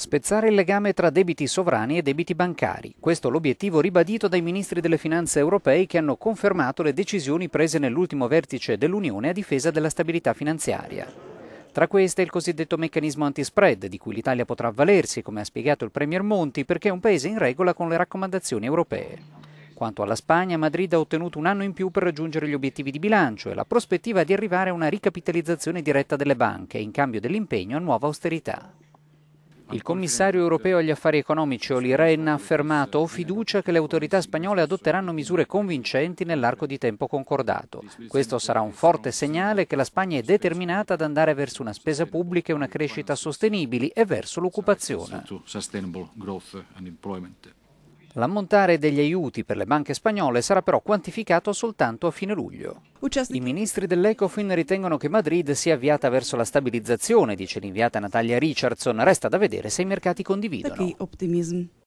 Spezzare il legame tra debiti sovrani e debiti bancari. Questo l'obiettivo ribadito dai ministri delle finanze europei che hanno confermato le decisioni prese nell'ultimo vertice dell'Unione a difesa della stabilità finanziaria. Tra queste il cosiddetto meccanismo antispread, di cui l'Italia potrà avvalersi, come ha spiegato il Premier Monti, perché è un paese in regola con le raccomandazioni europee. Quanto alla Spagna, Madrid ha ottenuto un anno in più per raggiungere gli obiettivi di bilancio e la prospettiva di arrivare a una ricapitalizzazione diretta delle banche in cambio dell'impegno a nuova austerità. Il commissario europeo agli affari economici Oli Rehn ha affermato ho fiducia che le autorità spagnole adotteranno misure convincenti nell'arco di tempo concordato. Questo sarà un forte segnale che la Spagna è determinata ad andare verso una spesa pubblica e una crescita sostenibili e verso l'occupazione. L'ammontare degli aiuti per le banche spagnole sarà però quantificato soltanto a fine luglio. I ministri dell'Ecofin ritengono che Madrid sia avviata verso la stabilizzazione, dice l'inviata Natalia Richardson. Resta da vedere se i mercati condividono.